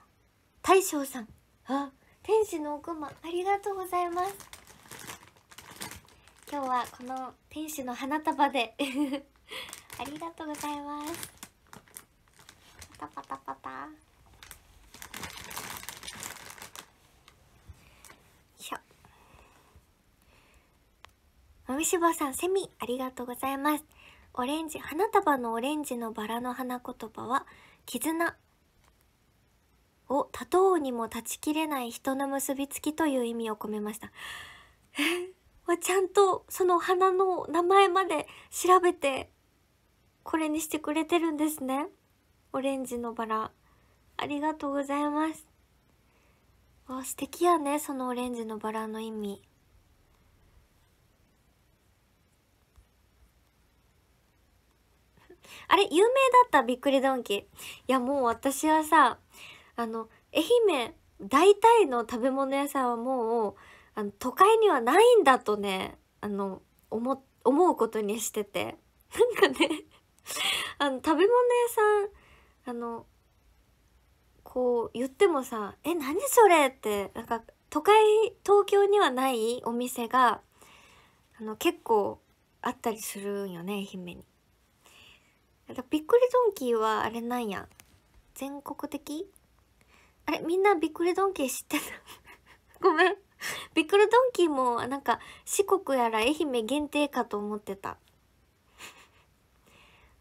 大将さん。あ、天使のおくまありがとうございます今日はこの天使の花束で ありがとうございますパタパタパタよいしょ豆さんセミありがとうございますオレンジ花束のオレンジのバラの花言葉は絆をとうにも断ち切れない人の結びつきという意味を込めました。えちゃんとその花の名前まで調べてこれにしてくれてるんですね。オレンジのバラ。ありがとうございます。わ素敵やね、そのオレンジのバラの意味。あれ有名だったびっくりドンキー。いやもう私はさ、あの愛媛大体の食べ物屋さんはもうあの都会にはないんだとねあの思思うことにしてて なんかねあの食べ物屋さんあのこう言ってもさ「え何それ?」ってなんか都会東京にはないお店があの結構あったりするんよね愛媛に。びっくりドンキーはあれなんや全国的あれみんなびっくりドンキー知ってる ごめん。びっくりドンキーもなんか四国やら愛媛限定かと思ってた。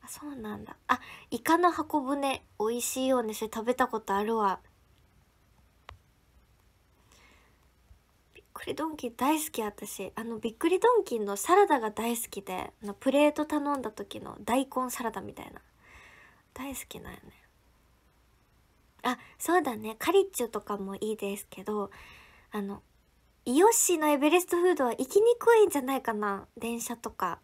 あ、そうなんだ。あ、イカの箱舟美味しいよね。それ食べたことあるわ。びっくりドンキー大好き私。あのびっくりドンキーのサラダが大好きで、あのプレート頼んだ時の大根サラダみたいな。大好きなんよね。あそうだねカリッチョとかもいいですけどあのイヨッシーのエベレストフードは行きにくいんじゃないかな電車とか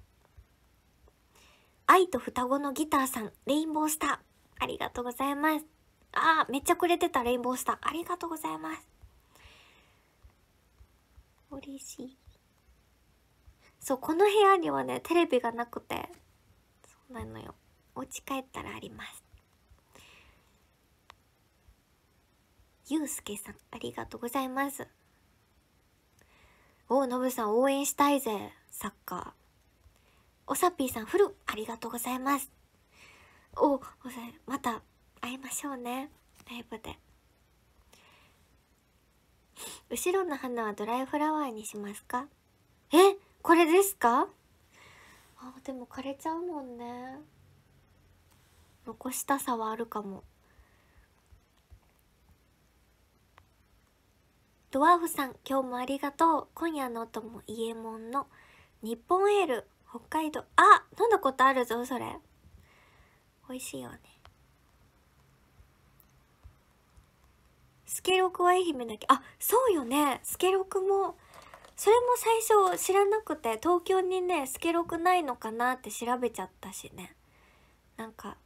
愛と双子のギターさんレインボースターありがとうございますあーめっちゃくれてたレインボースターありがとうございます嬉しいそうこの部屋にはねテレビがなくてそうなのよお家帰ったらありますゆうすけさんありがとうございますおのぶさん応援したいぜサッカーおさぴーさんフルありがとうございますおまた会いましょうねライブで後ろの花はドライフラワーにしますかえこれですかあでも枯れちゃうもんね残したさはあるかもドワーフさん、今日もありがとう。今夜の音も伊右衛門の日本エール、北海道。あ飲んだことあるぞ、それ。美味しいよね。スケロクは愛媛だけ。あ、そうよね。スケロクも、それも最初知らなくて、東京にね、スケロクないのかなって調べちゃったしね。なんか、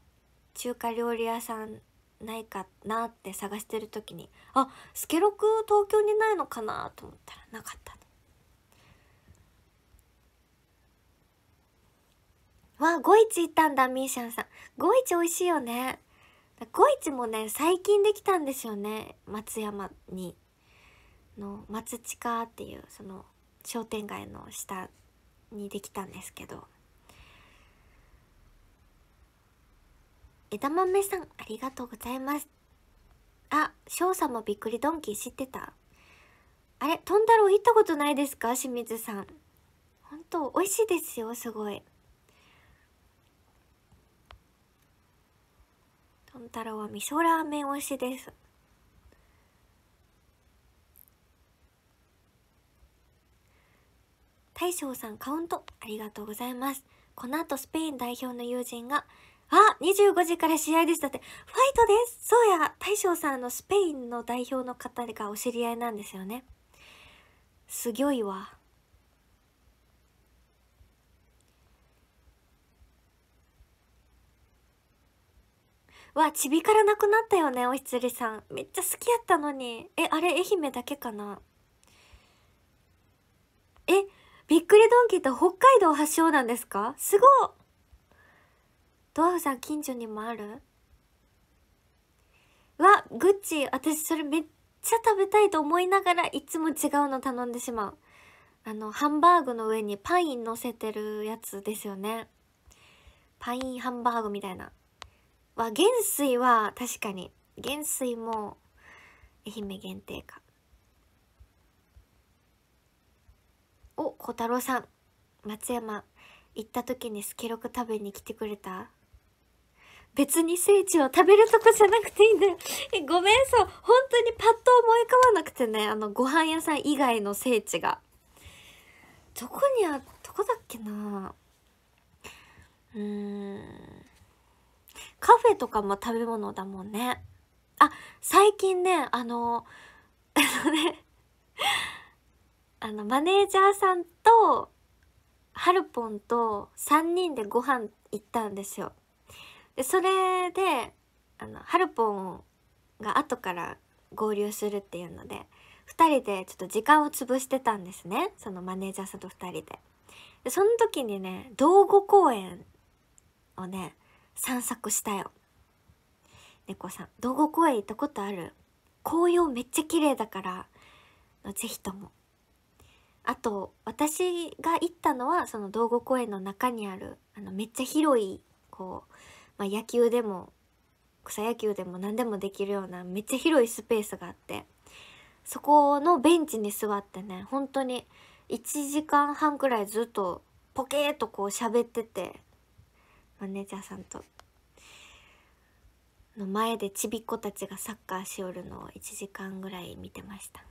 中華料理屋さんないかなって探してる時にあスケロク東京にないのかなと思ったらなかったねわゴイチ行ったんだミーシャンさん五一美味しいよね五一もね最近できたんですよね松山にの松近っていうその商店街の下にできたんですけど枝豆さん、ありがとうございます。あ、翔さんもびっくりドンキー知ってたあれ、とんンろう行ったことないですか清水さん。本当美味しいですよ、すごい。とんンろうは味噌ラーメン美味しいです。大将さんカウントありがとうございます。この後スペイン代表の友人があ、25時から試合です。だって、ファイトです。そうや、大将さんのスペインの代表の方がお知り合いなんですよね。すごいわ。わちびからなくなったよねおひつりさんめっちゃ好きやったのにえあれ愛媛だけかなえびっくりドンキーって北海道発祥なんですかすごっドアフさん近所にもあるわグッチ私それめっちゃ食べたいと思いながらいつも違うの頼んでしまうあのハンバーグの上にパイン乗せてるやつですよねパインハンバーグみたいなわ元帥は確かに元帥も愛媛限定かお小太郎さん松山行った時にスケロク食べに来てくれた別に聖地を食べるとこじゃなくていいんだよ。ごめんそう。本当にパッと思い浮かばなくてね、あの、ご飯屋さん以外の聖地が。どこにあ、どこだっけなうーん。カフェとかも食べ物だもんね。あ、最近ね、あの、あのねあの、マネージャーさんと、ハルポンと3人でご飯行ったんですよ。でそれであのハルポンが後から合流するっていうので2人でちょっと時間を潰してたんですねそのマネージャーさんと2人で。でその時にね道後公園をね散策したよ。猫さん道後公園行ったことある紅葉めっちゃ綺麗だから是非とも。あと私が行ったのはその道後公園の中にあるあのめっちゃ広いこうまあ、野球でも草野球でも何でもできるようなめっちゃ広いスペースがあってそこのベンチに座ってね本当に1時間半くらいずっとポケーとこう喋っててマネージャーさんとの前でちびっ子たちがサッカーしおるのを1時間ぐらい見てました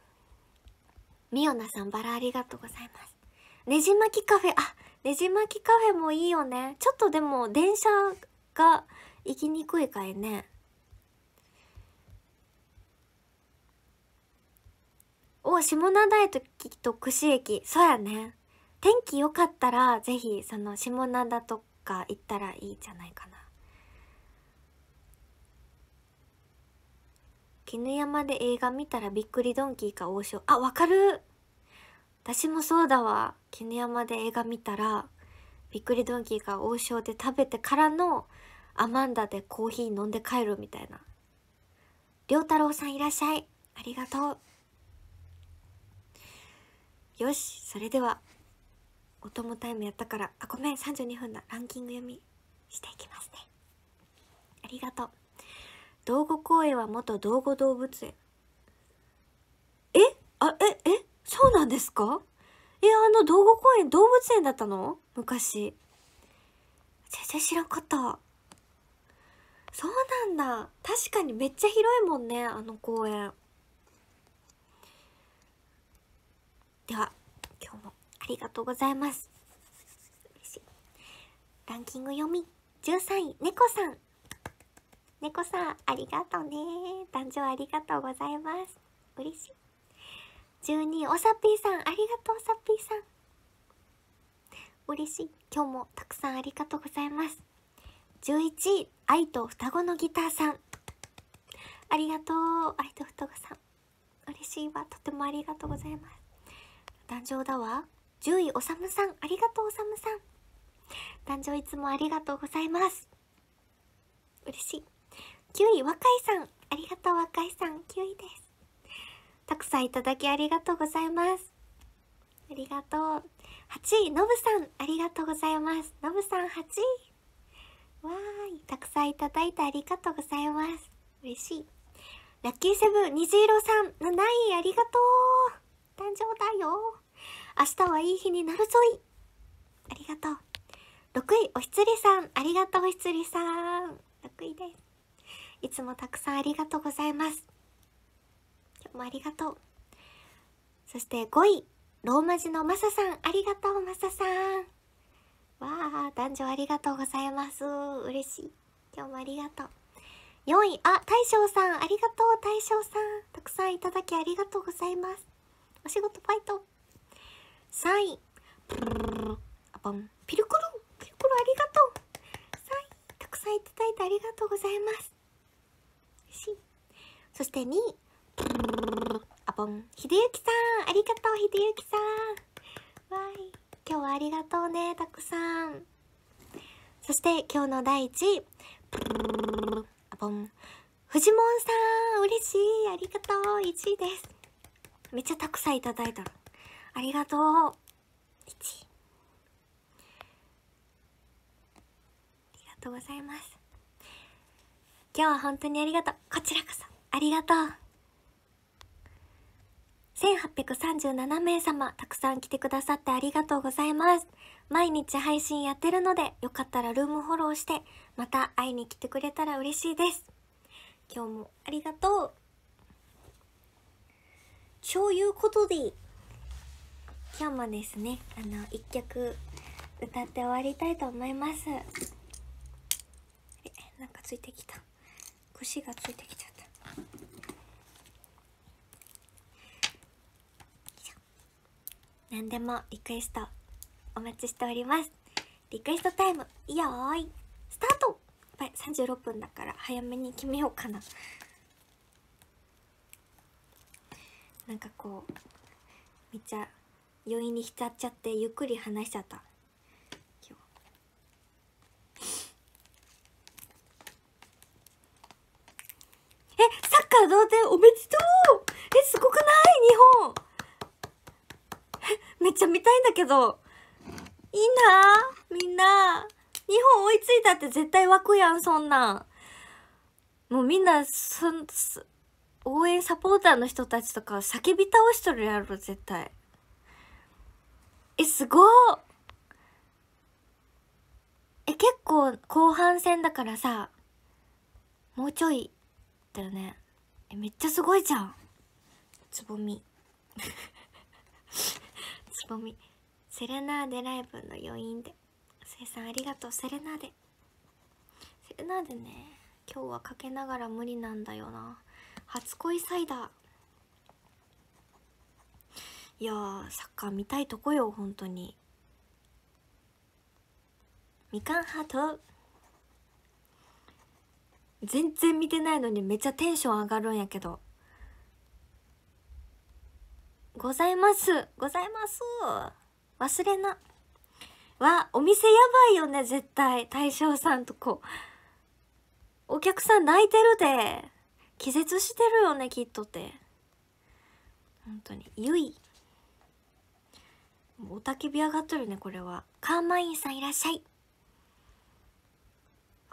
みおなさんバラありがとうございますねじ巻きカフェあねじ巻きカフェもいいよねちょっとでも電車果生きにくいかいねお下灘駅と串駅そうやね天気良かったらぜひその下灘とか行ったらいいじゃないかな絹山で映画見たらびっくりドンキーか王将あわかる私もそうだわ絹山で映画見たらびっくりドンキーか王将で食べてからのアマンダでコーヒー飲んで帰るみたいな良太郎さんいらっしゃいありがとうよしそれではお供タイムやったからあごめん32分だランキング読みしていきますねありがとう道後公園は元道後動物園えあええそうなんですかえあの道後公園動物園だったの昔全然知らんかったそうなんだ確かにめっちゃ広いもんねあの公園では今日もありがとうございますランキング読み13位猫さん猫さんありがとうね誕生ありがとうございます嬉しい12位おさっぴーさんありがとうおさっぴーさん嬉しい今日もたくさんありがとうございます11位愛と双子のギターさんありがとう愛と双子さん嬉しいわとてもありがとうございます壇上だわ10位おさむさんありがとうおさむさん壇上いつもありがとうございます嬉しい9位若いさんありがとう若いさん9位ですたくさんいただきありがとうございますありがとう8位のぶさんありがとうございますのぶさん8位わーいたくさんいただいてありがとうございます嬉しいラッキーセブン虹色さん7位ありがとう誕生だよ明日はいい日になるぞいありがとう6位おひつりさんありがとうおひつりさん6位ですいつもたくさんありがとうございます今日もありがとうそして5位ローマ字のマサさんありがとうマサさんわあ、男女ありがとうございます。嬉しい。今日もありがとう。4位、あ、大将さん、ありがとう、大将さん。たくさんいただきありがとうございます。お仕事ファイト。3位、プルルルあん、ピルクル、ピルクルありがとう。3位、たくさんいただいてありがとうございます。嬉しい。そして2位、プルルルあばん、ひでゆきさん、ありがとう、ひでゆきさん。わーい。今日はありがとうね、たくさん。そして今日の第1位。あぼん。フジモンさん、嬉しい。ありがとう。1位です。めっちゃたくさんいただいた。ありがとう。1位。ありがとうございます。今日は本当にありがとう。こちらこそ。ありがとう。1837名様たくさん来てくださってありがとうございます。毎日配信やってるので、よかったらルームフォローして、また会いに来てくれたら嬉しいです。今日もありがとう。そういうことで、今日もですね、あの、一曲歌って終わりたいと思います。え、なんかついてきた。串がついてきた。何でもリクエストお待ちしておりますリクエストタイムよーいスタートやばい36分だから早めに決めようかななんかこうめっちゃ余韻に浸っちゃってゆっくり話しちゃった今日えサッカー同点おめでとうえすごくない日本めっちゃ見たいんだけど。いいなみんな。日本追いついたって絶対湧くやん、そんなん。もうみんな、そ、応援サポーターの人たちとか叫び倒しとるやろ、絶対。え、すごえ、結構後半戦だからさ、もうちょい、だよね。え、めっちゃすごいじゃん。つぼみ。つぼみセレナーデライブの余韻で生産ありがとうセレナーデセレナーデね今日はかけながら無理なんだよな初恋サイダーいやサッカー見たいとこよ本当にみかんハート全然見てないのにめっちゃテンション上がるんやけどございますございます忘れなわお店やばいよね絶対大将さんとこお客さん泣いてるで気絶してるよねきっとって本当にゆいおたけび上がっとるねこれはカーマインさんいらっしゃい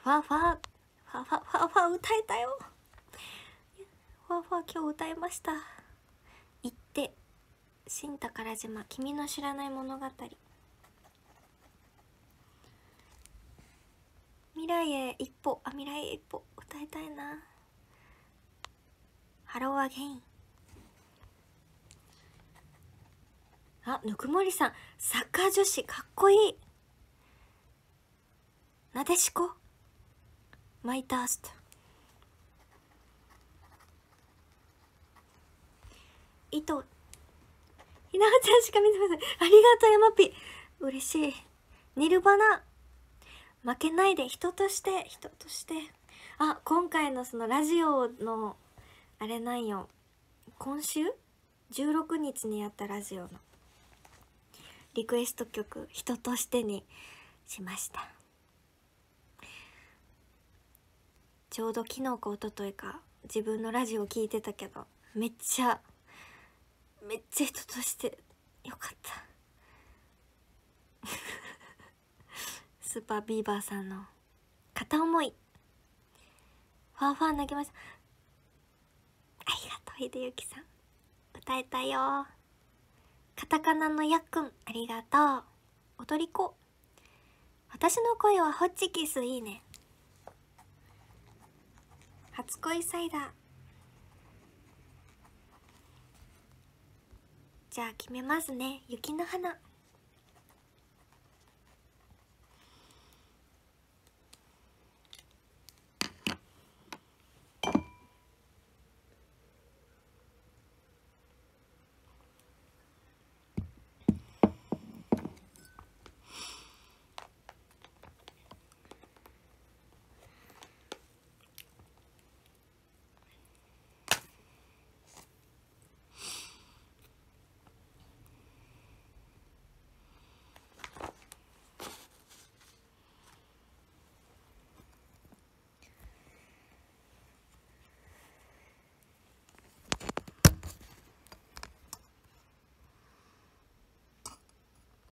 ファファファファファファ歌えたよファファ今日歌いました新宝島君の知らない物語未来へ一歩あ未来へ一歩歌いたいなハローアゲインあぬくもりさんサッカー女子かっこいいなでしこマイタースト糸ひなちゃんしか見てません。ありがとう、山ぴ。嬉しい。ニルバナ。負けないで、人として、人として。あ、今回のそのラジオの、あれなんよ。今週 ?16 日にやったラジオの、リクエスト曲、人としてにしました。ちょうど昨日か一昨日か、自分のラジオ聞いてたけど、めっちゃめっちゃ人としてよかったスーパービーバーさんの片思いファンファン泣きましたありがとう秀幸さん歌えたよカタカナのやっくんありがとう踊り子私の声はホッチキスいいね初恋サイダーじゃあ決めますね雪の花